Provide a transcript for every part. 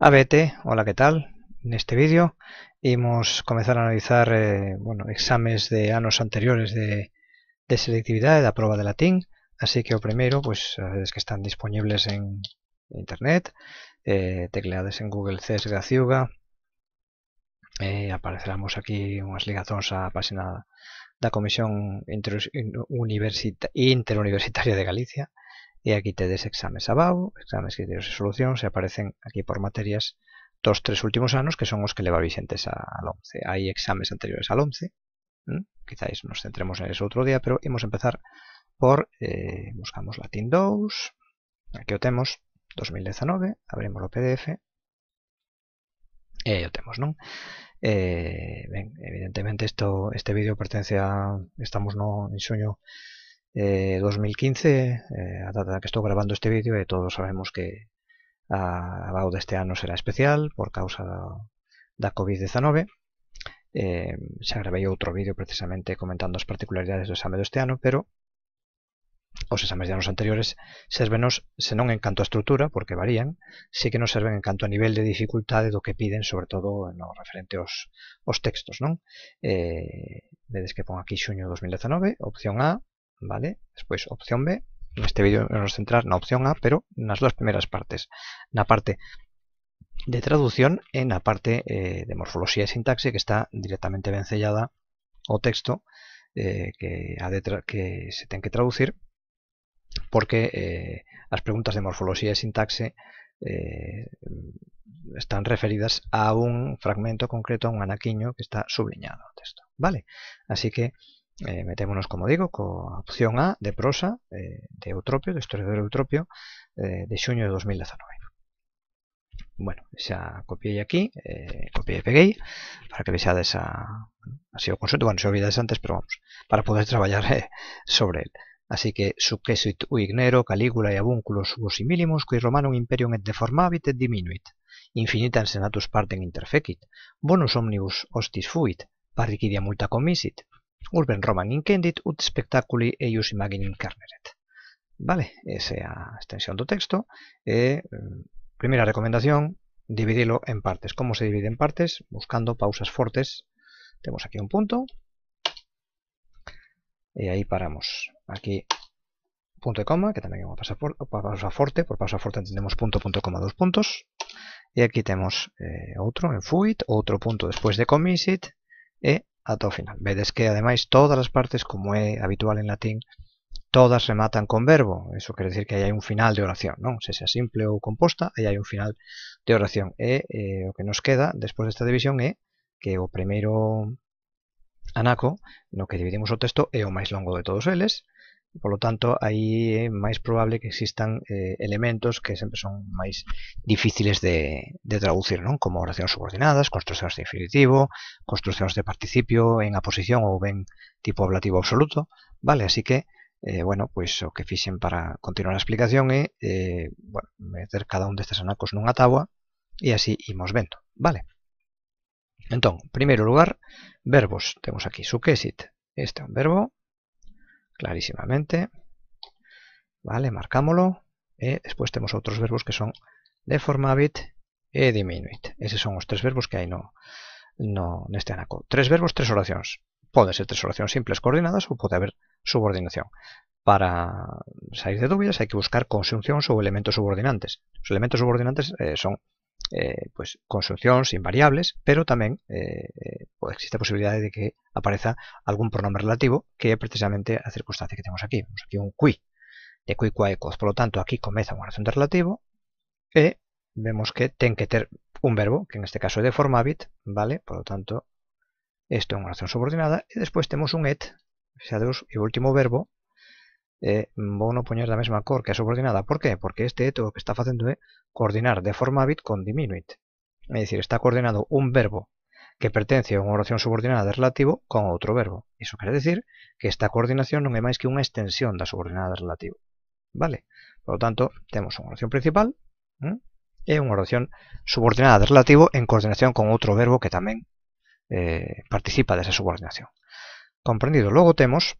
ABT, hola qué tal, en este vídeo hemos comenzado a analizar eh, bueno, exámenes de años anteriores de, selectividad de la prueba de latín, así que primero, pues es que están disponibles en internet, eh, tecleades en Google CES graciuga eh, aquí unas ligazóns apasionadas la la Comisión Interuniversitaria de Galicia, y aquí te des exames abajo Exámenes, criterios y solución, se aparecen aquí por materias dos, tres últimos años, que son los que le va Vicentes al 11. Hay Exámenes anteriores al 11, quizás nos centremos en eso otro día, pero a empezar por, eh, buscamos Latin 2, aquí lo tenemos, 2019, abrimos lo PDF, y ahí lo temos, ¿no? Eh, evidentemente esto este vídeo pertenece a, estamos no, en sueño... eh, 2015, eh, a data que estou grabando este vídeo e todos sabemos que a, a BAU deste ano será especial por causa da, da COVID-19 eh, xa gravei outro vídeo precisamente comentando as particularidades do exame deste ano, pero os exames de anos anteriores servenos non en canto a estrutura, porque varían, sí que nos serven en canto a nivel de dificultade do que piden, sobre todo no referente aos, aos textos. Non? Eh, vedes que pon aquí xuño 2019, opción A, ¿vale? opción B, En este vídeo nos centrar la opción A, pero en las dos primeras partes. La parte de traducción en la parte eh, de morfología y sintaxe que está directamente vencellada o texto eh, que, que se tiene que traducir porque eh, las preguntas de morfología y sintaxe están referidas a un fragmento concreto, a un anaquiño que está subliñado texto. Vale? Así que eh, metémonos, como digo, coa opción A de prosa eh, de Eutropio, de historiador Eutropio, eh, de xuño de 2019. Bueno, xa copiei aquí, eh, copiei e peguei, para que vexades a, así o consulto, bueno, se olvidades antes, pero vamos, para poder traballar eh, sobre el. Así que u uignero, Calígula e abúnculos subos y mínimos, cui romanum imperium et deformavit et diminuit, infinita senatus partem interfecit, bonus omnibus hostis fuit, parricidia multa comisit, Urban Roman Incendit ut spectaculi eius imaginin carneret Vale, esa extensión de texto. E, mm, primera recomendación, dividirlo en partes. ¿Cómo se divide en partes? Buscando pausas fortes. Tenemos aquí un punto. Y e ahí paramos. Aquí punto y e coma, que también vamos a pasar por, pausa fuerte, Por pausa fuerte entendemos punto, punto, coma, dos puntos. Y aquí tenemos eh, otro en FUIT, otro punto después de commit, y ata o final. Vedes que, ademais, todas as partes, como é habitual en latín, todas rematan con verbo. Eso quer decir que aí hai un final de oración, non? Se sea simple ou composta, aí hai un final de oración. E eh, o que nos queda, despois desta división, é que o primeiro anaco, no que dividimos o texto, é o máis longo de todos eles, Polo tanto, aí é máis probable que existan eh, elementos que sempre son máis difíciles de, de traducir, non? Como oracións subordinadas, construcións de infinitivo, construcións de participio en aposición ou ben tipo ablativo absoluto, vale? Así que, eh, bueno, pois o que fixen para continuar a explicación é eh, bueno, meter cada un destes anacos nunha tabua e así imos vendo, vale? Entón, primeiro lugar, verbos. Temos aquí suquesit. Este é un verbo clarísimamente. Vale, marcámoslo. y e, después tenemos otros verbos que son deformabit e diminuit. Esos son los tres verbos que hay no, no neste anaco. Tres verbos, tres oraciones. Pueden ser tres oraciones simples coordinadas o puede haber subordinación. Para salir de dudas hay que buscar consunción o elementos subordinantes. Los elementos subordinantes eh, son eh, pues construcción sin variables, pero también eh, eh, pues, existe posibilidad de que aparezca algún pronombre relativo, que es precisamente a circunstancia que tenemos aquí. Tenemos aquí un qui, de qui, qua ecos, Por lo tanto, aquí comienza una oración de relativo y vemos que ten que tener un verbo, que en este caso es de bit vale? Por lo tanto, esto es una oración subordinada y después tenemos un et, sea deus, el último verbo eh, vou poñer da mesma cor que a subordinada. Por qué? Porque este eto que está haciendo es coordinar de forma bit con diminuit. Es decir, está coordinado un verbo que pertenece a una oración subordinada de relativo con otro verbo. Eso quiere decir que esta coordinación no es más que una extensión la subordinada de relativo. Vale? Por lo tanto, tenemos una oración principal y una oración subordinada de relativo en coordinación con otro verbo que también eh, participa de esa subordinación. Comprendido. Luego tenemos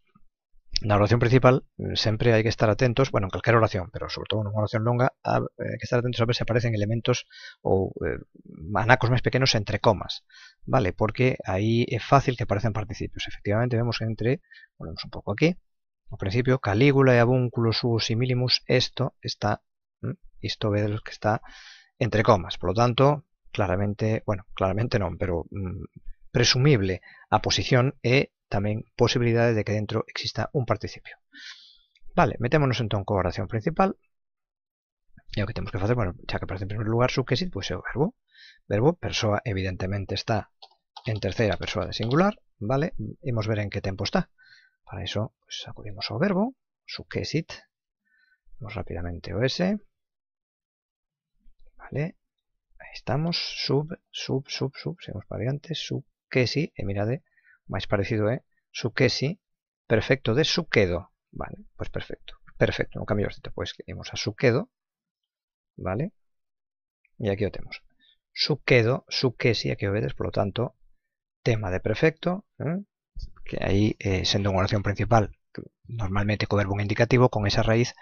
la oración principal eh, siempre hay que estar atentos, bueno, en cualquier oración, pero sobre todo en una oración longa, eh, hay que estar atentos a ver si aparecen elementos o anacos eh, manacos más pequeños entre comas, ¿vale? Porque ahí es fácil que aparezcan participios. Efectivamente vemos entre, volvemos un poco aquí, al principio, Calígula y Abúnculo su y esto está, esto ve que está entre comas, por lo tanto, claramente, bueno, claramente no, pero mm, presumible a posición e también posibilidades de que dentro exista un participio. Vale, metémonos entonces en colaboración oración principal. Y lo que tenemos que hacer, bueno, ya que aparece en primer lugar su quesit, pues el verbo. Verbo, persoa evidentemente está en tercera persona de singular, ¿vale? Hemos ver en qué tiempo está. Para eso pues, acudimos al verbo, quesit, Vamos rápidamente OS. ¿Vale? Ahí estamos, sub, sub, sub, sub, seguimos para adelante, sí, y mirad, más parecido, ¿eh? Sukesi, perfecto de quedo vale, pues perfecto, perfecto, no cambio de pues vamos a quedo vale, y aquí lo tenemos, que si aquí obedes, por lo tanto, tema de perfecto. ¿eh? que ahí, eh, siendo una oración principal, normalmente con un indicativo, con esa raíz,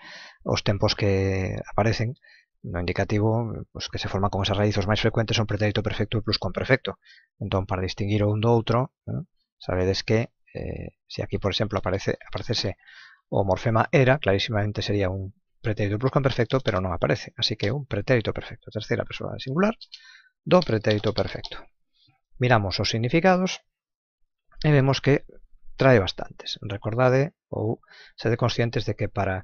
los tempos que aparecen, no indicativo, pues que se forman con esas raíz, los más frecuentes son pretérito perfecto y perfecto entonces para distinguir uno un otro ¿eh? Sabedes que eh, si aquí, por ejemplo, aparece, apareciese o morfema era, clarísimamente sería un pretérito pluscuamperfecto, pero no aparece. Así que un pretérito perfecto, tercera persona del singular, do pretérito perfecto. Miramos os significados e vemos que trae bastantes. Recordade ou sede conscientes de que para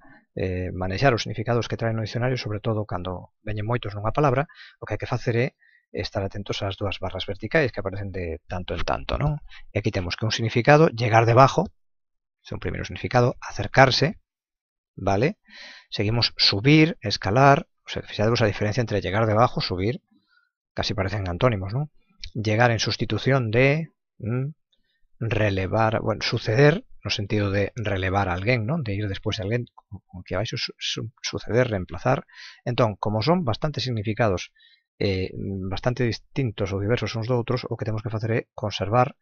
eh, manejar os significados que traen no dicionario, sobre todo cando veñen moitos nunha palabra, o que hai que facer é estar atentos a las dos barras verticales que aparecen de tanto en tanto. ¿no? Y aquí tenemos que un significado, llegar debajo, es un primer significado, acercarse, ¿vale? Seguimos subir, escalar, o sea, fijaros la diferencia entre llegar debajo, subir, casi parecen antónimos, ¿no? Llegar en sustitución de mm, relevar, bueno, suceder, en el sentido de relevar a alguien, ¿no? De ir después de alguien, como que vais a suceder, reemplazar. Entonces, como son bastantes significados eh, mm, bastante distintos o diversos unos de otros, o que tenemos que hacer es conservar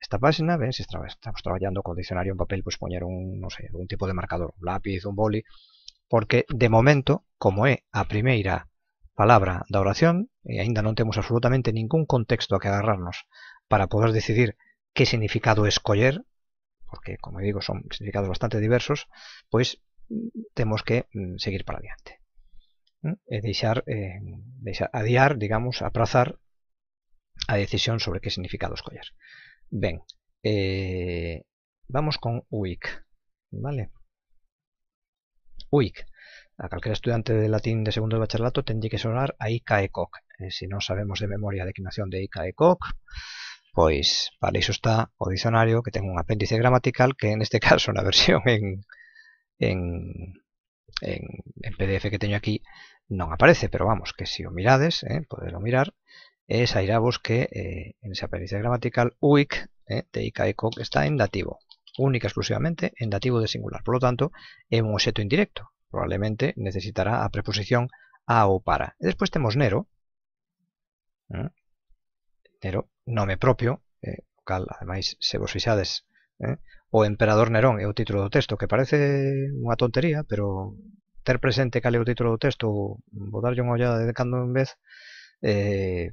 esta página, ven si estamos trabajando con diccionario en papel, pues poner un, no sé un tipo de marcador, un lápiz, un boli, porque de momento, como es a primera palabra de oración, y ainda no tenemos absolutamente ningún contexto a que agarrarnos para poder decidir qué significado escoger, porque, como digo, son significados bastante diversos, pues mm, tenemos que mm, seguir para adelante deixar, eh, adiar, digamos, aprazar a decisión sobre qué significado escoller. Bien, eh, vamos con UIC, vale? UIC. A cualquier estudiante de latín de segundo de tendría que sonar a ICA e eh, si no sabemos de memoria la declinación de ICA e pues para eso está o diccionario que ten un apéndice gramatical que en este caso una versión en en, PDF que tengo aquí no aparece, pero vamos, que si o mirades, eh, podéis lo mirar, e vos que eh, en esa apariencia gramatical UIC eh, de está en dativo, única exclusivamente en dativo de singular, por lo tanto es un objeto indirecto, probablemente necesitará a preposición a o para. Después tenemos Nero, Nero, nome propio, eh, además se vos o Emperador Nerón é o título do texto, que parece unha tontería, pero ter presente cal é o título do texto, vou darlle unha ollada de cando en vez, eh,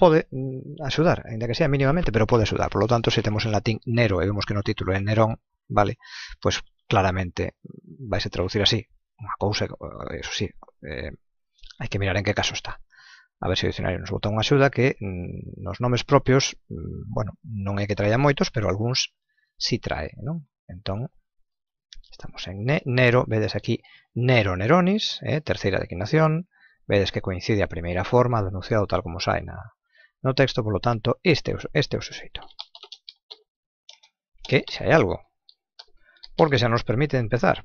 pode mm, axudar, ainda que sea mínimamente, pero pode axudar. Por lo tanto, se temos en latín Nero e vemos que no título é Nerón, vale, pois pues, claramente vai se traducir así. Unha cousa, eh, eso sí, eh, hai que mirar en que caso está. A ver se o dicionario nos bota unha axuda que mm, nos nomes propios, mm, bueno, non é que traia moitos, pero algúns si trae, ¿no? Entonces, estamos en Nero, Ves aquí Nero Neronis, ¿eh? Tercera declinación, vedes que coincide a primera forma Denunciado tal como sai na, no texto, por lo tanto, este, este é Que si hay algo, porque se nos permite empezar.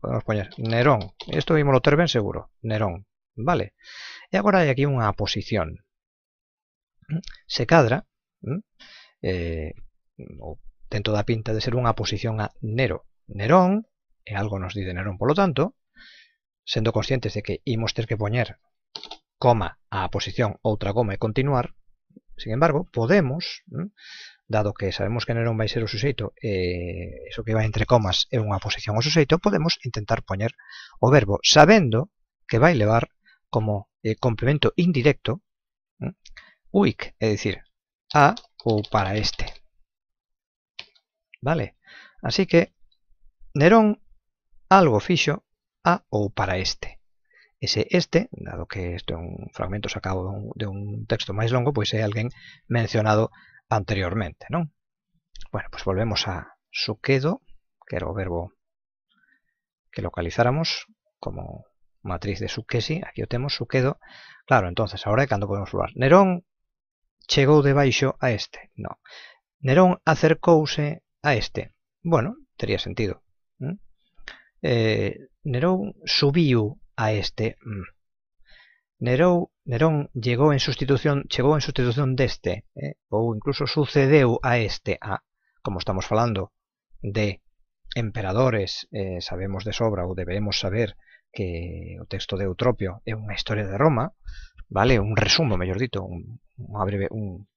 Podemos poner Nerón, Esto vimos lo ben seguro, Nerón, vale? Y e ahora hay aquí una posición. Se cadra, eh, ten toda a pinta de ser unha posición a Nero. Nerón, e algo nos di de Nerón, polo tanto, sendo conscientes de que imos ter que poñer coma a posición outra coma e continuar, sin embargo, podemos, dado que sabemos que Nerón vai ser o suxeito e iso que vai entre comas é unha posición ao suxeito, podemos intentar poñer o verbo sabendo que vai levar como eh, complemento indirecto uic, é dicir, a ou para este. ¿Vale? Así que Nerón algo fixo a o para este. Ese este, dado que esto es un fragmento sacado de un, texto más longo, pues es alguien mencionado anteriormente, no Bueno, pues volvemos a su quedo, que era el verbo que localizáramos como matriz de su quesi. aquí tenemos, su quedo. Claro, entonces, ¿ahora cuando podemos probar? Nerón llegó de baixo a este. No, Nerón acercóse a este. Bueno, tendría sentido. Eh, Nerón subió a este. Nerón, llegó en sustitución, llegó en sustitución de este. ¿eh? O incluso sucedeu a este, a, como estamos hablando de emperadores, eh, sabemos de sobra o debemos saber que el texto de Eutropio es una historia de Roma, vale, un resumo, mellor un, breve, un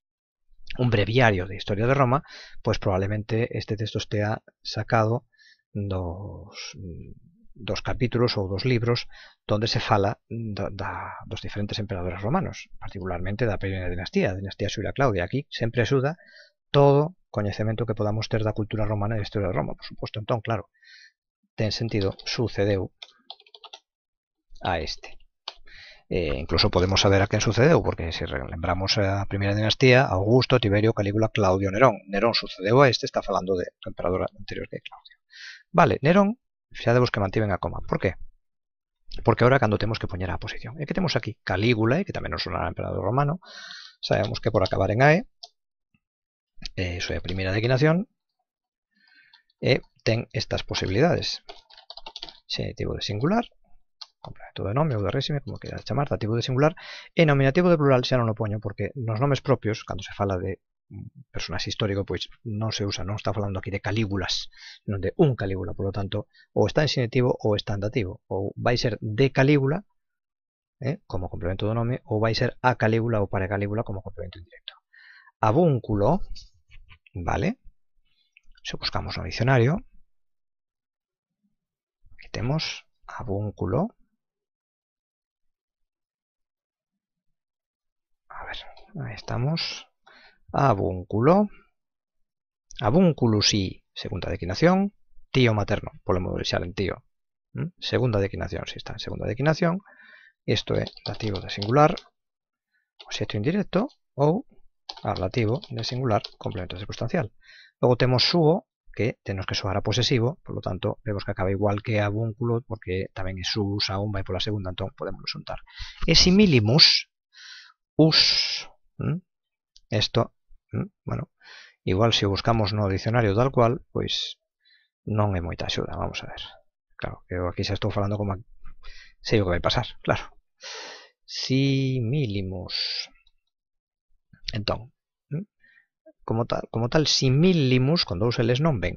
un breviario de historia de Roma, pues probablemente este texto ha sacado dos, dos capítulos o dos libros donde se fala de los diferentes emperadores romanos, particularmente la primera dinastía, la dinastía suira Claudia. Aquí siempre suda todo conocimiento que podamos de la cultura romana y la historia de Roma, por supuesto, entonces, claro, ten sentido, sucedeu a este. Eh, incluso podemos saber a quién sucedió, porque si relembramos a Primera Dinastía, Augusto, Tiberio, Calígula, Claudio, Nerón. Nerón sucedió a este, está hablando de emperador anterior que Claudio. Vale, Nerón, vos que mantienen a coma. Por qué? Porque ahora cuando tenemos que poner a posición. ¿Y que tenemos aquí? Calígula, eh, que también nos al emperador romano. Sabemos que por acabar en AE, eh, su primera declinación, e ten estas posibilidades. tipo de singular, complemento de nombre o de résime, como quieras llamar dativo de singular, en nominativo de plural xa non o poño, porque los nombres propios, cuando se fala de personas histórico, pues no se usa, no está hablando aquí de calígulas, non de un calígula, lo tanto, o está en sinetivo o está en dativo, ou a ser de calígula, ¿eh? como complemento de nombre o va a ser a calígula o para calígula como complemento indirecto. Abúnculo, vale, si buscamos un diccionario, quitemos abúnculo, Ahí estamos. abúnculo, abúnculo y segunda declinación. Tío materno. lo menos en tío. ¿Mm? Segunda declinación. Si está en segunda declinación. Esto es dativo de singular. O si esto indirecto. O ablativo de singular complemento circunstancial. Luego tenemos subo, que tenemos que suar a posesivo, por lo tanto vemos que acaba igual que abúnculo, porque también es usa aún va y por la segunda, entonces podemos resultar. Es similimus, us, esto, bueno, igual si buscamos no diccionario tal cual, pues, no me mucha ayuda. vamos a ver. Claro, que aquí se estou falando como sé o que a pasar, claro. Similimus. Entonces, como tal, como tal similimus con dous L's non ven,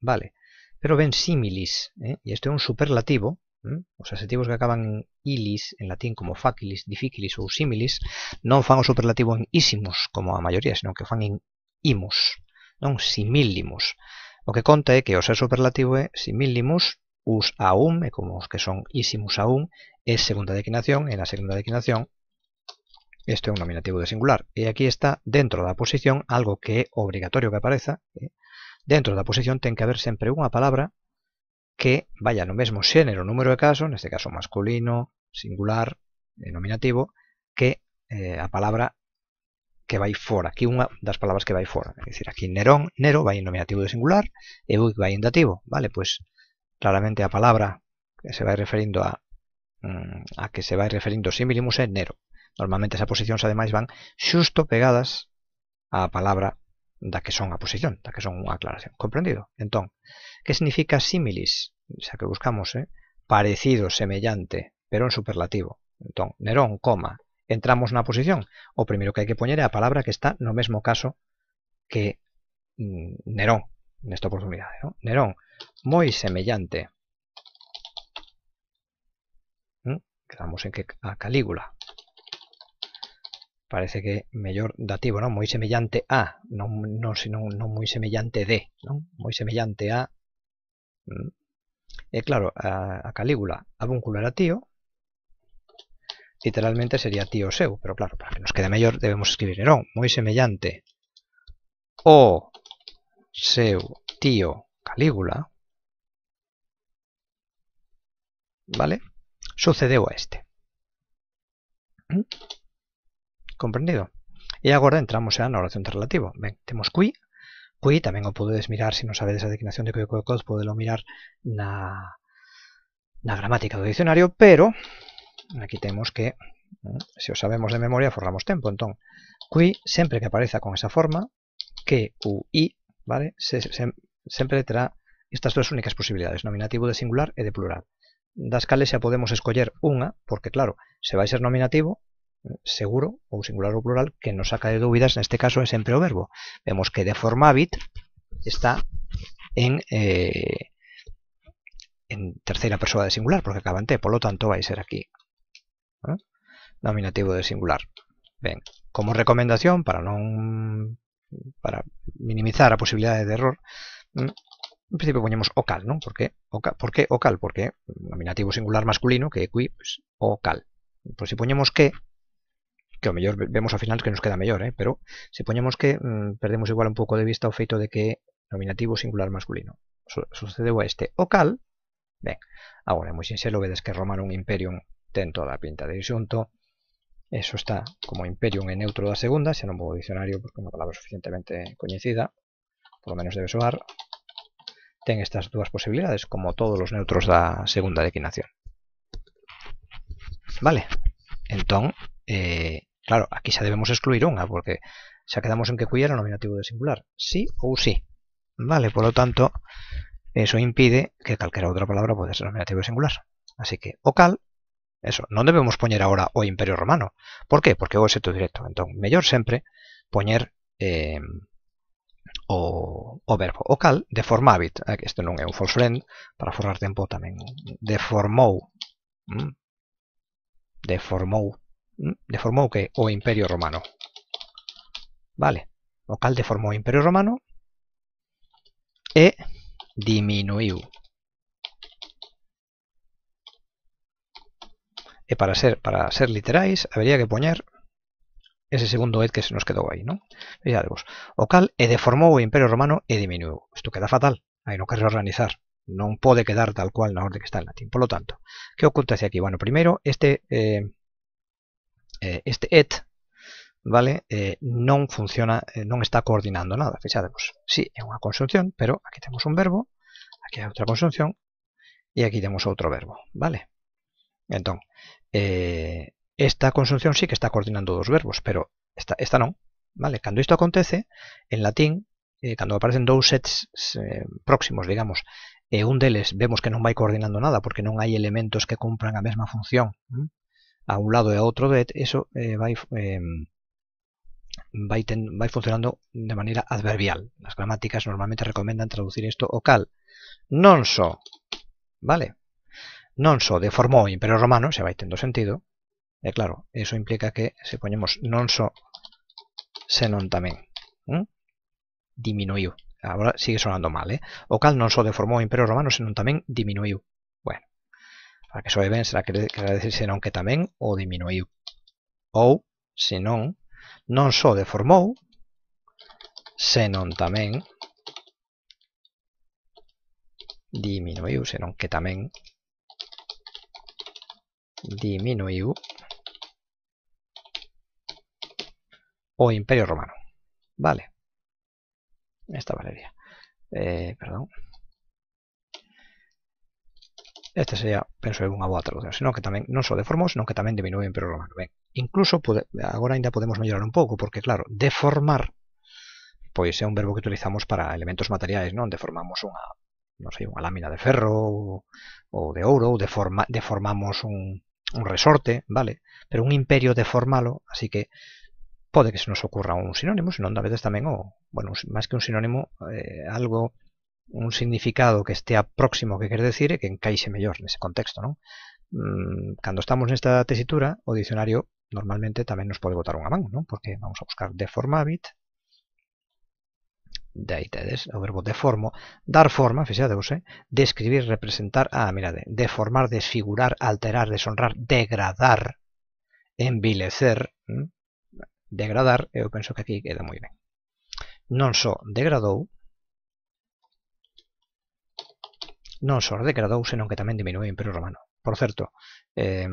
vale, pero ven similis, ¿eh? Y esto es un superlativo, los adjetivos que acaban en ilis, en latín como facilis, dificilis o similis, no fan o superlativo en isimus, como a mayoría, sino que fan en imus, non similimus. Lo que conta es que o ser superlativo es similimus, us aum, como que son isimus aum, es segunda declinación, en la segunda declinación esto es un nominativo de singular. Y e aquí está dentro de la posición algo que es obligatorio que aparezca, ¿eh? dentro de la posición tiene que haber siempre una palabra que vaya no mesmo xénero número de caso, neste caso masculino, singular, eh, nominativo, que eh, a palabra que vai fora, aquí unha das palabras que vai fora. É dicir, aquí Nerón, Nero vai en nominativo de singular e Buick vai en dativo, vale? Pois claramente a palabra que se vai referindo a mm, a que se vai referindo similimus é Nero. Normalmente esas posición, ademais van xusto pegadas á palabra da que son a posición, da que son aclaración. Comprendido? Entonces, ¿qué significa similis? O sea, que buscamos, eh? parecido, semellante, pero en superlativo. Entonces, Nerón, coma, entramos una posición. O primero que hay que poner es la palabra que está no mismo caso que mm, Nerón, en esta oportunidad. Nerón, muy semellante. ¿Mm? Quedamos en que a Calígula parece que mayor dativo, ¿no? Muy semejante a, no, sino, muy semejante de, ¿no? Muy semejante a... Mm. Eh, claro, a, Calígula, avúnculo era tío, literalmente sería tío seu, pero claro, para que nos quede mayor debemos escribir ¿no? muy semejante o seu tío Calígula, ¿vale? Sucede a este. ¿Mm? Comprendido? Y ahora entramos en la oración relativa. relativo. Tenemos qui, qui también lo puedes mirar, si no sabes la declinación de qui de cos, podelo mirar la na gramática de diccionario, pero aquí tenemos que, mm, si os sabemos de memoria, forramos tiempo. Entonces, qui, siempre que aparezca con esa forma, que, u, i, vale, siempre estas dos únicas posibilidades, nominativo de singular y e de plural das cales ya podemos escoger una, porque claro, se va a ser nominativo, seguro, o singular o plural, que nos saca de dudas, en este caso es en verbo. Vemos que de forma habit está en, eh, en tercera persona de singular, porque acaba en T, por lo tanto va a ser aquí. ¿eh? Nominativo de singular. como recomendación, para no para minimizar la posibilidad de error, en principio ponemos ocal, ¿no? ¿Por qué, ocal? ¿Por qué ocal? Porque nominativo singular masculino, que qui, o pues, ocal. Pues si ponemos que, que vemos al final que nos queda mayor, eh? pero si ponemos que mm, perdemos igual un poco de vista o feito de que nominativo singular masculino. sucede a este. O cal, ahora, agora sincero, moi sinxelo, vedes que Romanum Imperium ten toda la pinta de disunto eso está como Imperium en neutro la segunda, si no vou diccionario porque una una palabra suficientemente conocida, por lo menos debe soar, ten estas dos posibilidades, como todos los neutros la segunda declinación. Vale, entonces eh, Claro, aquí ya debemos excluir una, porque ya quedamos en que cuya era nominativo de singular. Sí o sí. Vale, por lo tanto, eso impide que cualquier otra palabra pueda ser nominativo de singular. Así que o eso, No debemos poner ahora o imperio romano. Por qué? Porque o es esto directo. Entonces, mejor siempre poner eh, o, verbo o cal de forma habit. Ah, un false friend, para forrar tiempo también. Deformou. Mm. Deformou deformó qué? O Imperio Romano. Vale, Ocal deformó Imperio Romano e diminuiu. E para ser, para ser literais, Habría que poner. ese segundo ed que se nos quedó ahí. no Ya o e, e deformó o Imperio Romano e diminuiu. Esto queda fatal, Ahí no que organizar. No puede quedar tal cual La orden que está en latín. Por lo tanto, ¿Qué que hacia aquí? Bueno, Primero. este eh, eh, este et, ¿vale? Eh, no funciona, eh, no está coordinando nada, fíjate, sí, es una construcción pero aquí tenemos un verbo, aquí hay otra construcción y e aquí tenemos otro verbo, vale? Entonces, esta construcción sí que está coordinando dos verbos, pero esta, esta vale? Cuando esto acontece, en latín, cuando aparecen dos sets próximos, digamos, e un deles vemos que no va coordinando nada porque no hay elementos que cumplan la misma función, a un lado y a otro de eso eh, em, va, funcionando de manera adverbial. Las gramáticas normalmente recomiendan traducir esto ocal. Non so, ¿vale? Non so deformó o Imperio Romano, se va teniendo sentido. Eh, claro, eso implica que si ponemos non so, se non Diminuiu. ahora sigue sonando mal, eh? O cal non so deformó Imperio Romano, non también diminuiu. a que só ben será que querrá decir senón que tamén o diminuiu. Ou, se non, non só deformou, senón tamén diminuiu, senón que tamén diminuiu o Imperio Romano. Vale. Esta valería. Eh, perdón. Este sería, penso una unha boa traducción, Sino que también no solo deformó, sino que también disminuyen pero lo Ben, incluso ahora aún ainda podemos mejorar un poco, porque claro, deformar pues sea un verbo que utilizamos para elementos materiales, ¿no? Deformamos una no lámina de ferro o de oro, o deformamos un, resorte, vale? Pero un imperio deformalo, así que puede que se nos ocurra un sinónimo, sino a veces también, o, bueno, más que un sinónimo, eh, algo un significado que estea próximo que quer decir e que encaixe mellor nese contexto, non? Mm, cando estamos nesta tesitura, o dicionario normalmente tamén nos pode botar unha man, non? Porque vamos a buscar deformabit, de aí tedes o verbo deformo, dar forma, fixadeus, eh? describir, representar, ah, mirade, deformar, desfigurar, alterar, deshonrar, degradar, envilecer, eh? degradar, eu penso que aquí queda moi ben. Non só degradou, non só degradou, senón que tamén diminuiu o Imperio Romano. Por certo, eh,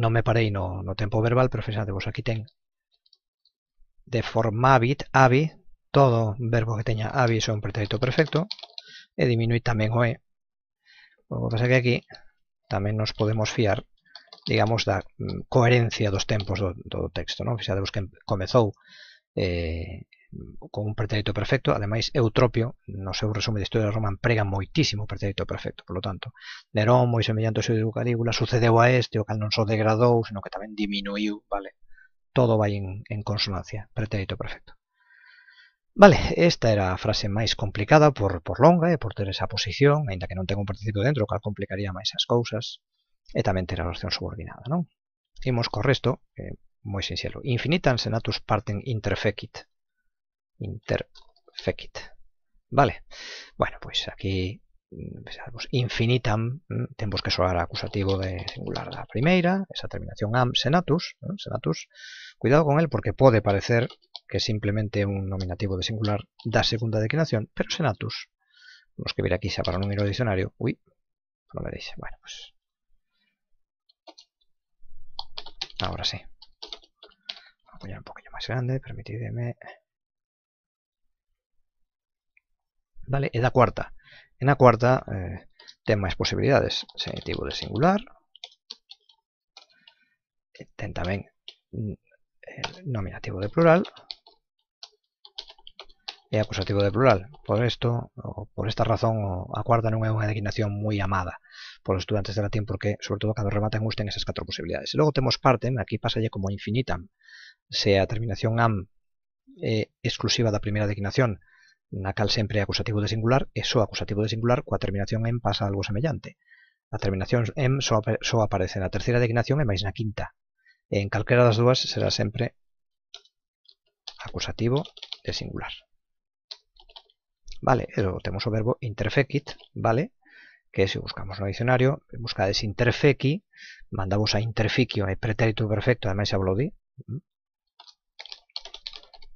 non me parei no, no tempo verbal, pero fixate vos aquí ten de formavit, avi, todo verbo que teña avi son pretérito perfecto, e diminui tamén o e. O que pasa que aquí tamén nos podemos fiar digamos, da mm, coherencia dos tempos do, do texto. Non? Fixadevos que comezou eh, Mm, con un pretérito perfecto, ademais Eutropio no seu resumo de historia de Roma emprega moitísimo o pretérito perfecto, por lo tanto Nerón, moi semellante ao seu de Calígula sucedeu a este, o cal non só degradou sino que tamén diminuiu, vale todo vai en, en consonancia, pretérito perfecto Vale, esta era a frase máis complicada por, por longa e por ter esa posición, aínda que non ten un participio dentro, o cal complicaría máis as cousas, e tamén ter a oración subordinada, non? Imos co resto, eh, moi sinxelo. Infinitan senatus partem interfecit, Interfecit. Vale. Bueno, pues aquí mm, empezamos. Pues infinitam, mm, Tenemos que soar acusativo de singular la primera. esa terminación am senatus, senatus. Cuidado con él porque puede parecer que simplemente un nominativo de singular da segunda declinación, pero senatus, vamos escribir aquí sea para un número de diccionario. Uy. no me dice. bueno, pues ahora sí. Voy a un poquillo más grande, permitidme. ¿Vale? En la cuarta. En la cuarta, eh, tema posibilidades. significativo de singular. Ten tamén mm, eh, nominativo de plural. y acusativo de plural. Por esto, por esta razón, la cuarta no es una designación muy amada por los estudiantes de latín porque, sobre todo, cuando rematan gusten esas cuatro posibilidades. Luego tenemos temos partem, aquí ya como infinitam. sea terminación am eh, exclusiva exclusiva la primera declinación, nacal siempre acusativo de singular eso acusativo de singular coa terminación en pasa algo semejante. La terminación en só, aparece aparece la tercera declinación e máis na quinta. E en cualquiera de las dos, será siempre acusativo de singular. Vale, e tenemos el verbo interfecit, vale, que si buscamos no dicionario, buscades interfeci, mandamos a interficio e pretérito perfecto, además se habló de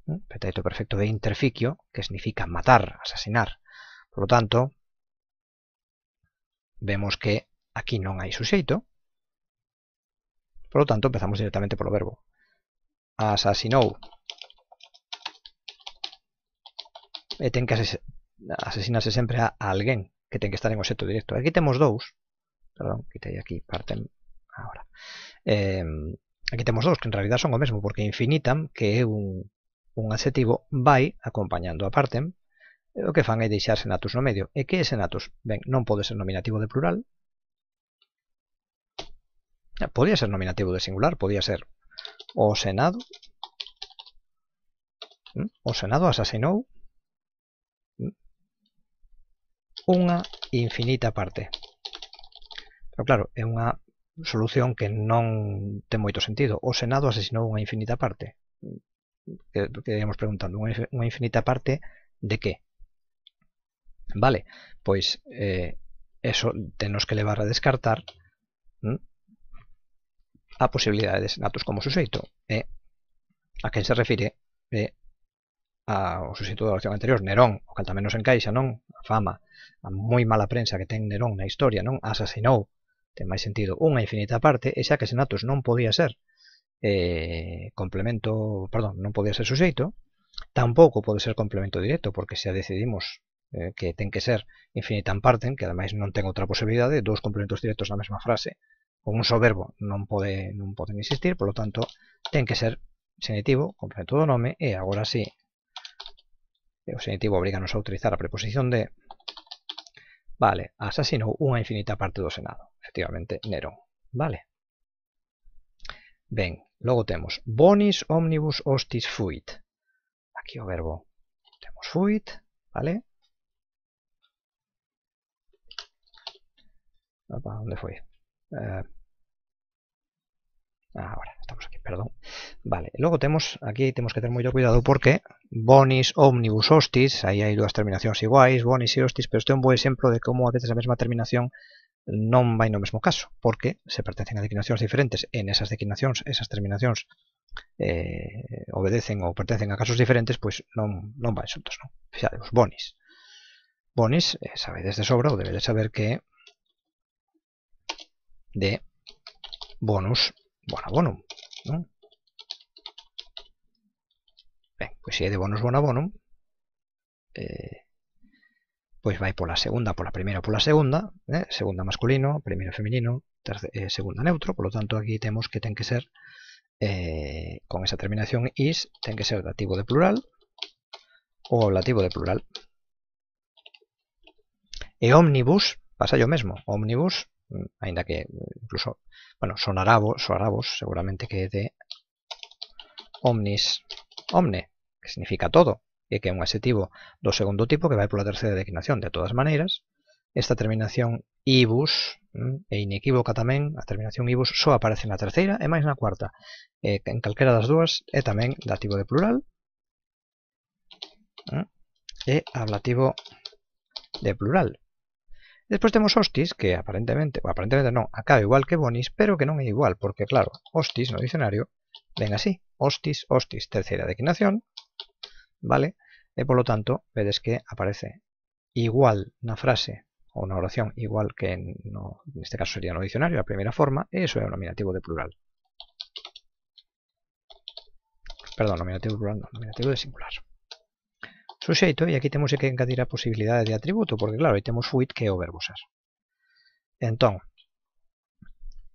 ¿eh? perfecto de interficio, que significa matar, asesinar. Por lo tanto, vemos que aquí no hay suxeito. Por lo tanto, empezamos directamente por el verbo. Asesinou. E eh, ten que asesinarse siempre a alguien que tiene que estar en objeto directo. Aquí tenemos dos. Perdón, quité aquí parten ahora. Em, aquí tenemos dos, que en realidad son lo mismo, porque infinitam, que un un adxetivo vai acompañando a parte, eh, o que fan é deixar senatus no medio. E que é senatus? Ben, non pode ser nominativo de plural. Eh, podía ser nominativo de singular, podía ser o senado. Mm, o senado asasinou mm, unha infinita parte. Pero claro, é unha solución que non ten moito sentido. O senado asasinou unha infinita parte. Eh, que, que íbamos preguntando, una infinita parte de qué. Vale, pues eh, eso tenemos que elevar a descartar ¿m? a posibilidades datos como sujeto. Eh, a quen se refire eh, ao de da oración anterior, Nerón, o que tamén nos encaixa, non? A fama, a moi mala prensa que ten Nerón na historia, non? Asasinou, ten máis sentido, unha infinita parte, e xa que senatos non podía ser, Eh, complemento, perdón, no podía ser sujeto, tampoco puede ser complemento directo, porque si decidimos eh, que tiene que ser infinita en parten, que además no tengo otra posibilidad de dos complementos directos en la misma frase, con un soberbo, no puede, pueden pueden por por tanto, tiene que ser senitivo, complemento do nombre y ahora sí, el eh, senitivo obliga a utilizar la preposición de Vale, asasinou una infinita parte do Senado, efectivamente, Nero, Vale. Ven, Luego tenemos bonis omnibus hostis fuit. Aquí o verbo Tenemos fuit, vale? ¿Dónde dónde fue? Eh, ah, ahora, estamos aquí, perdón. Vale, Luego tenemos aquí tenemos que tener mucho cuidado porque bonis omnibus hostis, ahí hay dos terminaciones iguales, bonis y hostis, pero este es un buen ejemplo de cómo a veces la misma terminación no va en el mismo caso, porque se pertenecen a declinaciones diferentes en esas declinaciones, esas terminaciones eh, obedecen o pertenecen a casos diferentes, pues no non van xuntos. Non? bonis. Bonis, eh, de sobra, o de saber que de bonus, bona bonum. pues si de bonus bona bonum, eh, pues vais por la segunda, por la primera, por la segunda, ¿eh? segunda masculino, primero femenino, eh, segunda neutro, por lo tanto aquí tenemos que tener que ser, eh, con esa terminación is, tiene que ser dativo de plural o ablativo de plural. E omnibus pasa yo mismo, omnibus, mm, ainda que mm, incluso, bueno, son arabos seguramente que de omnis, omne, que significa todo, e que é un adxetivo do segundo tipo que vai pola terceira declinación. De todas maneiras, esta terminación ibus e mm, inequívoca tamén, a terminación ibus só aparece na terceira e máis na cuarta. E en calquera das dúas é tamén dativo de plural mm, e ablativo de plural. Despois temos hostis, que aparentemente, ou aparentemente non, acaba igual que bonis, pero que non é igual, porque claro, hostis no dicionario ven así, hostis, hostis, terceira declinación, ¿vale? Y eh, por lo tanto, ves que aparece igual una frase o una oración igual que en, este caso sería no diccionario, la primera forma, eso es un nominativo de plural. Perdón, nominativo de plural, nominativo de singular. Sujeto, y aquí tenemos que a posibilidades de atributo, porque claro, ahí tenemos fuit que o verbosas. Entonces,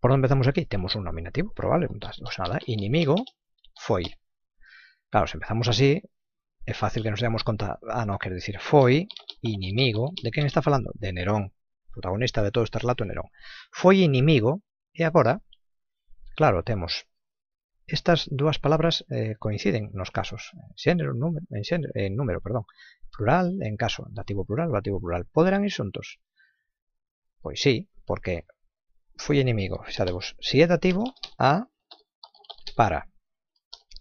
¿por dónde empezamos aquí? Tenemos un nominativo, probable, no nada, inimigo, foi. Claro, si empezamos así, es fácil que nos demos cuenta, ah no, quiero decir, fue inimigo, de quién está hablando? De Nerón, protagonista de todo este relato Nerón. fue inimigo, y ahora, claro, tenemos, estas dos palabras eh, coinciden casos, en los número, en, número, perdón, plural, en caso, dativo plural, dativo plural. ¿podrán ir juntos? pues sí, porque fui enemigo. sabemos si es dativo, a, para,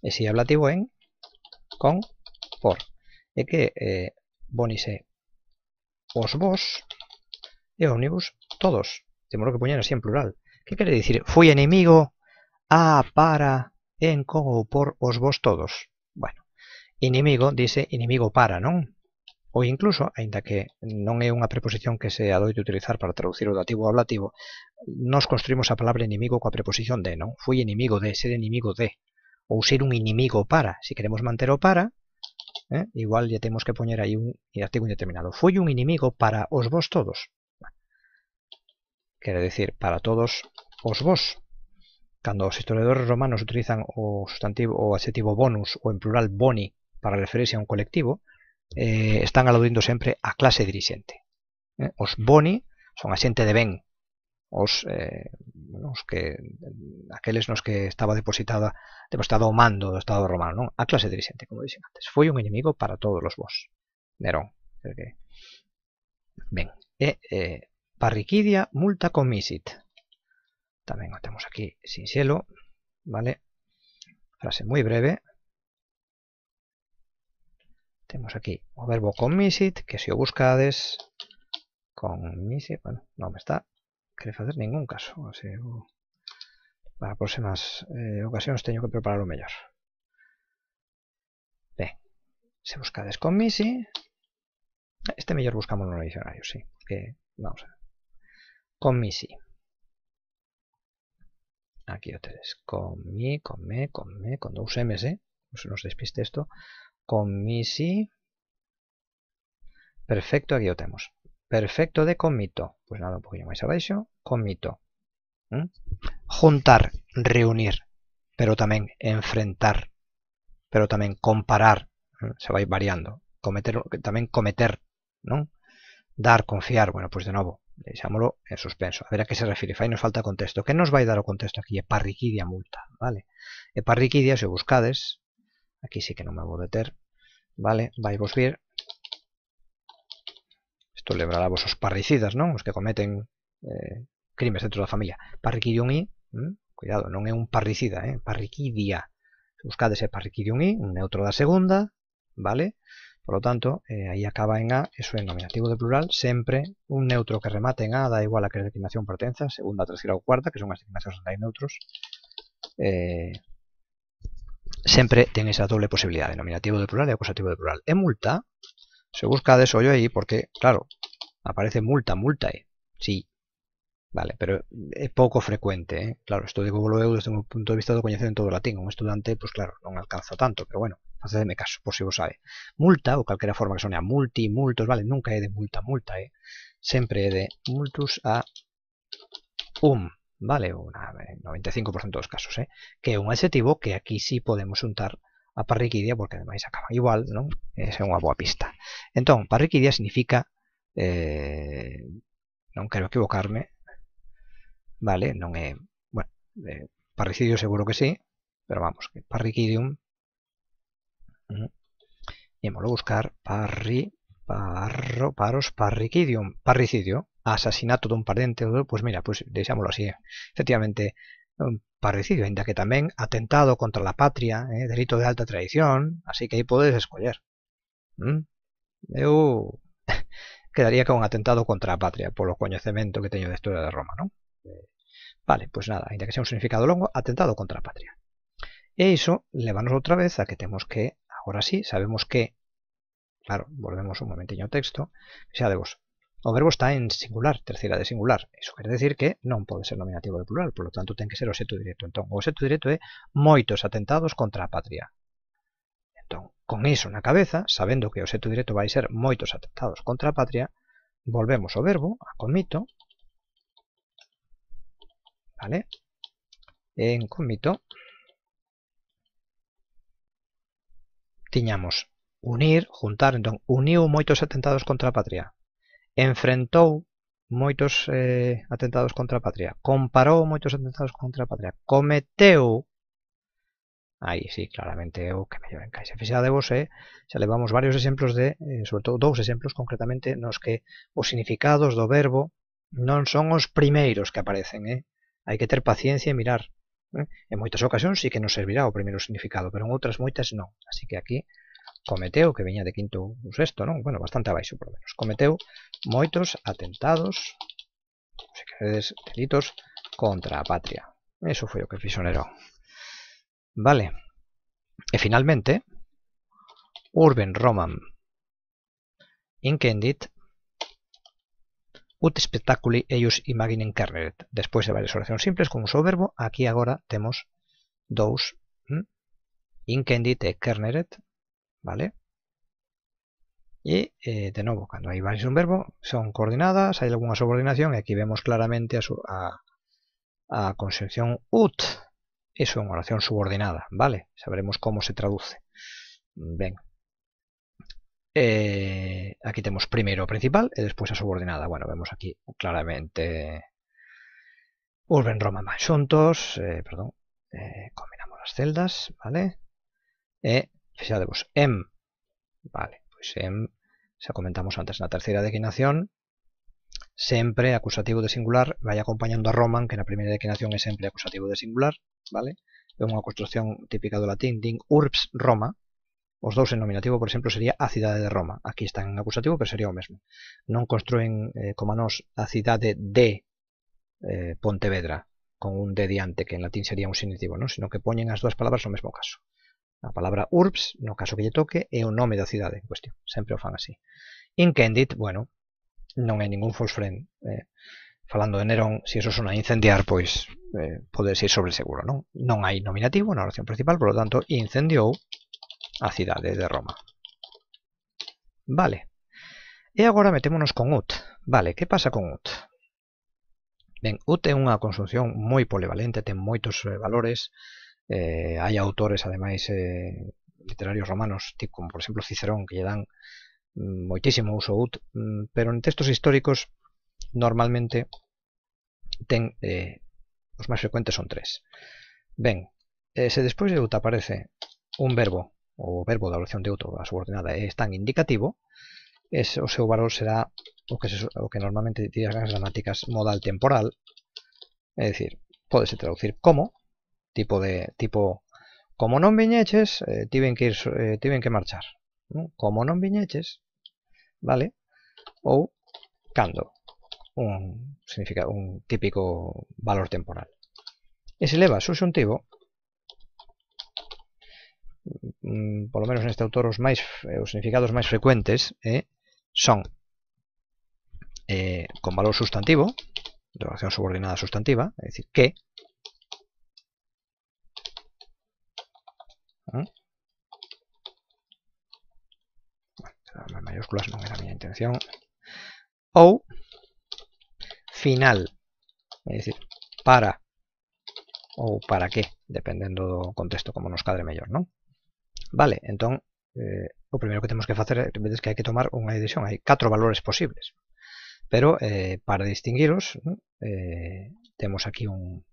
y si es en, con, por é que eh, bonise os vos e omnibus todos. Temos que poñer así en plural. Que quere dicir? Foi enemigo a para en con ou por os vos todos. Bueno, inimigo dice inimigo para, non? Ou incluso, aínda que non é unha preposición que se adoite utilizar para traducir o dativo ao ablativo, nos construímos a palabra enemigo coa preposición de, non? Foi enemigo de, ser enemigo de. Ou ser un inimigo para. Se si queremos manter o para, ¿eh? igual ya tenemos que poner ahí un artículo indeterminado. Fue un enemigo para os vos todos. Quiere decir, para todos os vos. Cuando los historiadores romanos utilizan o sustantivo o adjetivo bonus o en plural boni para referirse a un colectivo, eh, están aludiendo siempre a clase dirigente. ¿eh? Os boni son asiente de ben, os, eh, los que, aqueles que estaba depositada, depositado estado mando do Estado romano, A clase dirigente, como dixen antes. Fue un enemigo para todos los vos. Nerón. Que... E, e Parriquidia multa comisit. También o aquí sin cielo, vale? Frase muy breve. Tenemos aquí o verbo comisit, que si o buscades, misi, bueno, no me está, que hacer ningún caso para próximas eh, ocasiones tengo que preparar mejor mellor se busca con este mejor buscamos en dicionario, si sí, que vamos a ver con misi aquí otra con mi, con me, con me con dos m's, eh? se nos despiste esto con misi perfecto, aquí lo tenemos. Perfecto de comito. Pues nada, un poquillo más abajo. Commito. ¿Mm? Juntar, reunir, pero también enfrentar, pero también comparar. ¿eh? Se va a ir variando. Cometer, también cometer, ¿no? Dar, confiar. Bueno, pues de nuevo, dejámoslo en suspenso. A ver a qué se refiere. Fai nos falta contexto. ¿Qué nos va a dar o contexto aquí? Eparriquidia multa, vale? Eparriquidia, Si buscades, aquí sí que no me a meter. vale? vais vos a vosos parricidas, ¿no? Los que cometen eh, crímenes dentro de la familia. Parricidium i, cuidado, no es un parricida, eh? parricidia. Buscad ese parricidium i, un neutro da segunda, vale? Por lo tanto, eh, ahí acaba en A, eso es nominativo de plural, Siempre un neutro que remate en A da igual a que declinación pertenza, segunda, tercera o cuarta, que son las declinaciones de neutros, eh, Siempre sempre esa doble posibilidad, nominativo de plural y acusativo de plural. En multa, se busca de ahí porque, claro, aparece multa, multa, ¿eh? Sí, vale, pero es poco frecuente. ¿eh? Claro, esto de Google veo desde un punto de vista de conocimiento en todo latín. Un estudiante, pues claro, me alcanza tanto, pero bueno, hacedme caso, por si vos sabe. Multa, o cualquier forma que suene multi, multos, vale, nunca he de multa, multa, eh? Siempre he de multus a um, vale, un 95% eh, los casos, eh? que es un adjetivo que aquí sí podemos untar a parriquidia porque se acaba igual, no es un unha boa pista. Entonces, parriquidia significa eh, no quiero equivocarme, vale, no bueno, parricidio seguro que sí, pero vamos, que parricidium, y vamos a buscar parri, parro, paros, parricidium, parricidio, asesinato de un parente, pues mira, pues deseámoslo así, ¿eh? efectivamente, parecido, ainda que también, atentado contra la patria, ¿eh? delito de alta traición, así que ahí podes escoger. quedaría con atentado contra la patria, por polo coñecemento que tengo de historia de Roma, ¿no? Eh, vale, pues nada, ainda que sea un significado longo, atentado contra la patria. Eso, iso levanos otra vez a que tenemos que, ahora sí, sabemos que, claro, volvemos un momentiño al texto, Sea de vos, o verbo está en singular, tercera de singular. Eso quiere decir que no puede ser nominativo de plural, Por lo tanto tiene que ser o directo. Entonces, o directo es moitos atentados contra patria. Entonces, con en la cabeza, sabiendo que o directo directo a ser moitos atentados contra patria, volvemos o verbo, a comito, vale? En comito tiñamos unir, juntar, entonces uniu moitos atentados contra patria. enfrentou moitos eh, atentados contra a patria, comparou moitos atentados contra a patria, cometeu Aí sí, claramente é o que mellor encaixa. de vos, eh, xa levamos varios exemplos de, eh, sobre todo dous exemplos concretamente, nos que os significados do verbo non son os primeiros que aparecen. Eh. Hai que ter paciencia e mirar. Eh. En moitas ocasións sí que nos servirá o primeiro significado, pero en outras moitas non. Así que aquí Cometeo, que venía de quinto sexto, ¿no? Bueno, bastante abajo por menos. Cometeo, moitos atentados, delitos contra patria. Eso fue lo que prisionero Vale. Y e finalmente, Urban Roman incendit ut spectaculi eius imaginen carneret. Después de varias oraciones simples con un soberbo, verbo, aquí ahora tenemos dos. Hm, incendit e kerneret ¿vale? Y eh, de nuevo, cuando hay varios un verbo, son coordinadas, hay alguna subordinación, y aquí vemos claramente a, a, concepción ut, eso en oración subordinada, ¿vale? Sabremos cómo se traduce. ven eh, aquí tenemos primero principal y después a subordinada. Bueno, vemos aquí claramente Urban Roma suntos eh, perdón, combinamos las celdas, ¿vale? fijaros, m, vale, pues m, ya comentamos antes, la tercera declinación, siempre acusativo de singular, vaya acompañando a Roman, que en la primera declinación es siempre acusativo de singular, vale? vemos una construcción típica del latín, DING urbs Roma, los dos en nominativo, por ejemplo, sería a ciudad de Roma. Aquí están en acusativo, pero sería lo mismo. No construyen, eh, como nos, a ciudad de eh, Pontevedra, con un de diante, que en latín sería un sinitivo, no sino que ponen las dos palabras el mismo caso. A palabra URBS, no caso que lle toque, é o nome da cidade en cuestión. Sempre o fan así. Incendit, bueno, non é ningún false friend. Eh, falando de Nerón, se si eso sona incendiar, pois eh, pode ser sobre seguro, non? Non hai nominativo na oración principal, por lo tanto, incendiou a cidade de Roma. Vale. E agora metémonos con ut. Vale, que pasa con ut? Ben, ut é unha construcción moi polivalente, ten moitos eh, valores, Eh, hay autores, además, eh, literarios romanos, como por ejemplo Cicerón, que le dan mm, muchísimo uso ut, mm, pero en textos históricos normalmente eh, los más frecuentes son tres. Ven, si se de ut aparece un verbo, o verbo de oración de ut, la subordinada, es tan indicativo, ese valor será lo que, normalmente dirías las gramáticas modal temporal, decir, puede se traducir como, tipo de tipo como non viñeches, eh, tienen que ir eh, que marchar, Como non viñeches, vale? O cando un significa un típico valor temporal. Y se leva subjuntivo, mm, por lo menos en este autor los más eh, significados más frecuentes son con valor sustantivo, relación subordinada sustantiva, es decir, que, era mi intención. O final. Es decir, para o para qué, dependiendo del contexto como nos cadre mayor. no Vale, entonces, eh, lo primero que tenemos que hacer eh, es que hay que tomar una decisión. Hay cuatro valores posibles. Pero eh, para distinguiros, tenemos aquí un,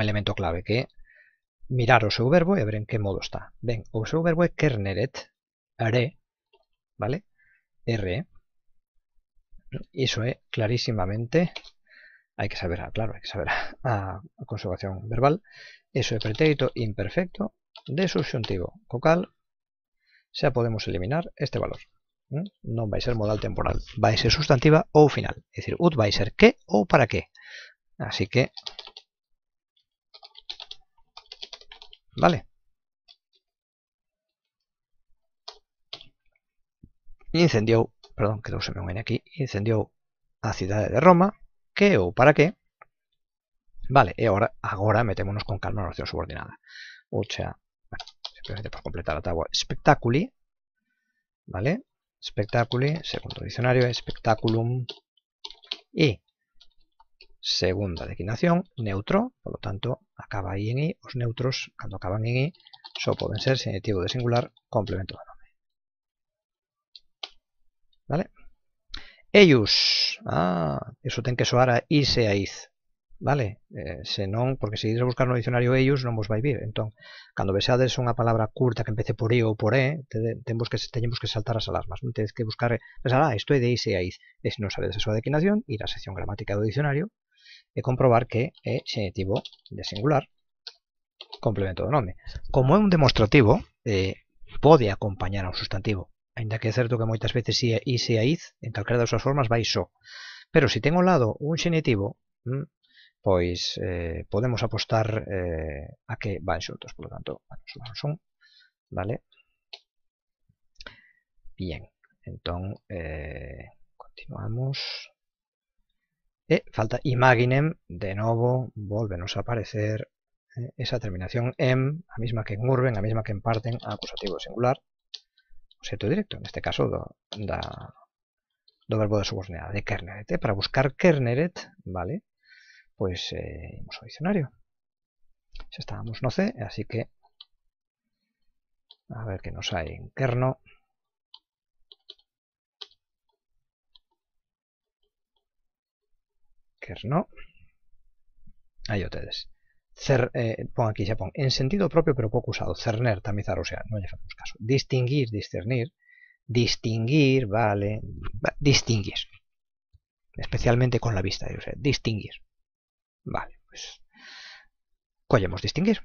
elemento clave que mirar o seu verbo y e ver en qué modo está. Ven, o seu verbo es kerneret, are, vale? R. Eso eh? es clarísimamente, hay que saber, claro, hay que saber a, conservación verbal. Eso es pretérito imperfecto de subjuntivo cocal. cal podemos eliminar este valor. No va a ser modal temporal, Va a ser sustantiva o final. decir, dicir, ut a ser que o para qué? Así que ¿Vale? Incendió, perdón, que se aquí, incendió a ciudades de Roma, ¿Qué o para qué? Vale, y ahora ahora metémonos con calma la oración subordinada. O sea, simplemente para completar la tabla. spectaculi, vale? Spectaculi, segundo diccionario. spectaculum, Y segunda declinación, neutro, por lo tanto acaba ahí en i, Los neutros, cuando acaban en i, solo pueden ser significativo de singular complemento de nombre. Vale? Ellos, ah, eso ten que soar a se a iz, vale? Eh, porque si ides a buscar no diccionario ellos a vos Entonces, cuando Entón, cando vexades una palabra curta que empiece por i o por e, tenemos que, saltar que saltar las alarmas. Non que buscar, ah, esto es de se a iz. no sabes non declinación, ir la sección gramática del diccionario. e comprobar que é xenitivo de singular complemento do nome. Como é un demostrativo, eh, pode acompañar a un substantivo, ainda que é certo que moitas veces se ise a aiz, en calquera das súas formas vai iso. Pero se ten ao lado un xenitivo, mm, pois eh, podemos apostar eh, a que van xuntos. Por lo tanto, bueno, sumamos un, vale? Bien, entón, eh, continuamos. Eh, falta imaginem, de nuevo, volvemos a aparecer eh, esa terminación em, la misma que en urben, la misma que en parten, acusativo singular, objeto directo, en este caso do, da, verbo de subordinada, de kerneret. Eh, para buscar kerneret, ¿vale? Pues vamos al diccionario. Ya estábamos no sé, así que a ver qué nos hay en kerno. ¿no? Ahí ustedes. Cer, eh, pon aquí, ya en sentido propio pero poco usado, cerner, tamizar, o sea, no le caso. Distinguir, discernir, distinguir, vale, distinguir. Especialmente con la vista, o distinguir. Vale, pues, collemos distinguir.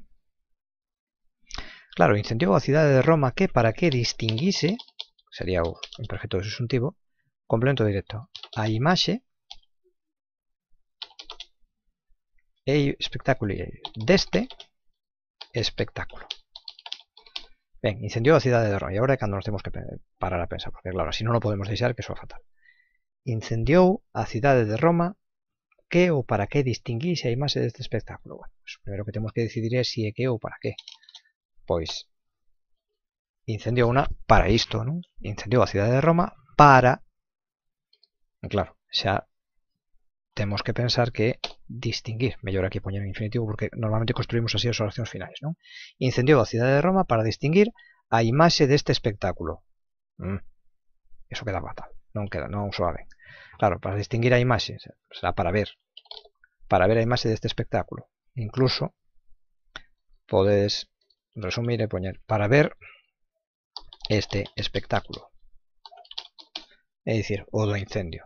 Claro, incentivo a ciudad de Roma que para que distinguise, sería un perfecto de sustantivo complemento directo, a más E espectáculo de este espectáculo. Bien, incendió a ciudad de Roma. Y ahora cuando nos tenemos que parar a pensar, porque claro, si no, lo podemos desear que eso fatal. Incendió a Ciudades de Roma que o para qué distinguir hay más de este espectáculo. Bueno, pues, primero que tenemos que decidir es si es que o para qué. Pues, incendió una para esto, ¿no? Incendió a ciudad de Roma para... Claro, ya tenemos que pensar que distinguir, mejor aquí poner en infinitivo porque normalmente construimos así las oraciones finales Incendió la a ciudad de Roma para distinguir a de este espectáculo. Mm. Eso queda fatal, no queda, no suave. Claro, para distinguir a O sea, para ver, para ver a de este espectáculo. Incluso puedes resumir y poner para ver este espectáculo. es decir, o do incendio.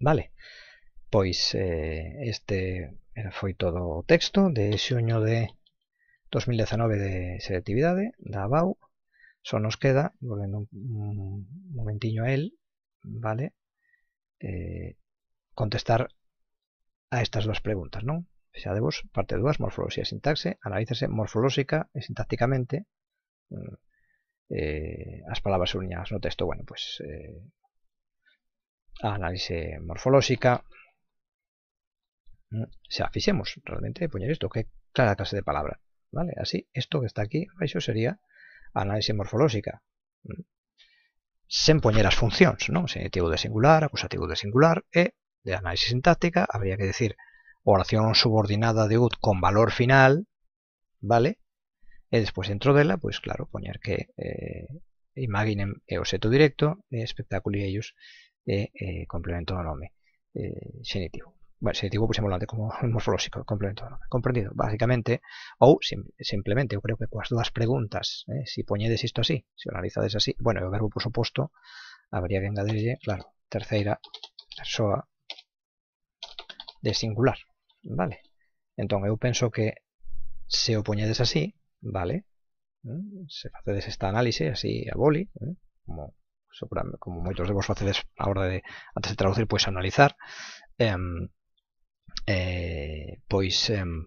Vale, pues eh, este fue todo texto de año de 2019 de selectividad, da ABAU. Solo nos queda, volviendo un momentiño a él, vale, eh, contestar a estas dos preguntas, ¿no? Ya vos, parte 2, morfología y e sintaxe, analízase morfológica y e sintácticamente las mm, eh, palabras unidas no texto, bueno, pues Análisis morfológica. Mm, o sea, fijemos realmente poner esto, qué clara clase de palabra. ¿Vale? Así, esto que está aquí, eso sería análisis morfológica. Mm. Se poner las funciones. ¿no? de singular, acusativo de singular e de análisis sintáctica habría que decir oración subordinada de ut con valor final, ¿vale? Y e después dentro de la, pues claro, poner que eh, imaginen e directo e espectáculo eh, complemento de nombre eh, sinítico. Bueno, lo pusimos antes como morfológico complemento Comprendido, Básicamente, o simplemente, yo creo que las dos preguntas, eh, si poñedes esto así, si analizades así, bueno, el verbo, por supuesto habría que engañarle, claro, tercera persona de singular, vale? Entonces yo pienso que se o poñedes así, vale? ¿Mm? Se facedes esta análisis así a boli, ¿eh? como como muchos de vosotros facedes a hora de, antes de traducir, pues analizar, em, eh, Pues em,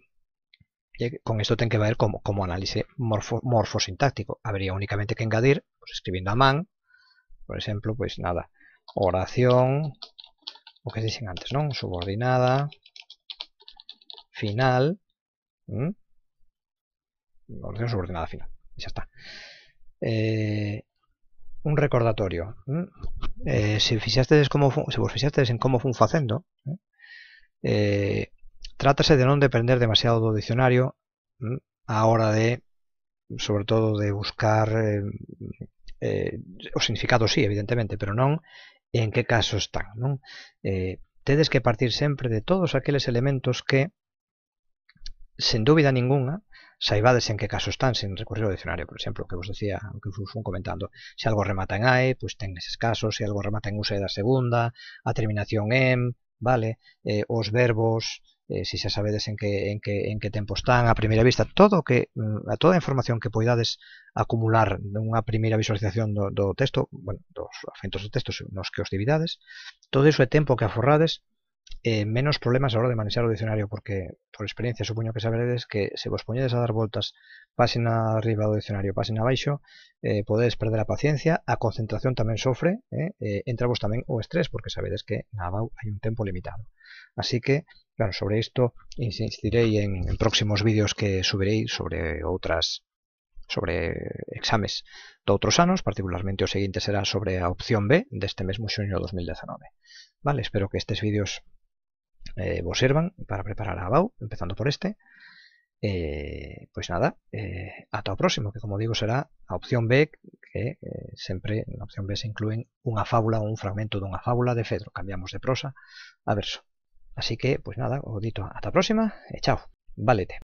eh, con esto ten que ver como, como morfo, morfosintáctico. Habría únicamente que engadir, pues, escribiendo a man, por ejemplo, pues nada, oración, o que dicen antes, no Subordinada, final, oración subordinada final, y ya está. Eh, un recordatorio. Eh, si, vos fijasteis en cómo fue un facendo, eh, trátase de no depender demasiado del diccionario ahora a hora de, sobre todo, de buscar em, eh, o significado sí, evidentemente, pero no en qué caso están. Tienes tedes que partir siempre de todos aquellos elementos que, sin duda ninguna, saibades en que caso están sen recurrir ao dicionario, por exemplo, que vos decía, que vos fun comentando. Se algo remata en AE, pois ten neses casos, se algo remata en USA da segunda, a terminación em, vale, eh, os verbos, eh, se xa sabedes en que, en, que, en que tempo están, a primeira vista, todo que, mm, a toda a información que poidades acumular nunha primeira visualización do, do texto, bueno, dos afentos do texto nos que os dividades, todo iso é tempo que aforrades Eh, menos problemas a la hora de manejar el diccionario, porque por experiencia supongo que sabréis que si vos ponéis a dar vueltas pasen arriba del diccionario, pasen abaixo, eh, podéis perder la paciencia, a concentración también sufre, eh, también eh, entra vos también o estrés, porque sabéis que hay un tiempo limitado. Así que, claro, sobre esto insistiré en, próximos vídeos que subiréis sobre otras sobre exámenes de otros años, particularmente el siguiente será sobre la opción B de este mesmo junio 2019. Vale, espero que estos vídeos eh, vos servan para preparar a Bau, empezando por este. Eh, pues nada, hasta eh, hasta próximo, que como digo será la opción B, que siempre en la opción B se incluyen una fábula o un fragmento de una fábula de Fedro, cambiamos de prosa a verso. Así que, pues nada, os dito, hasta próxima e chao, valete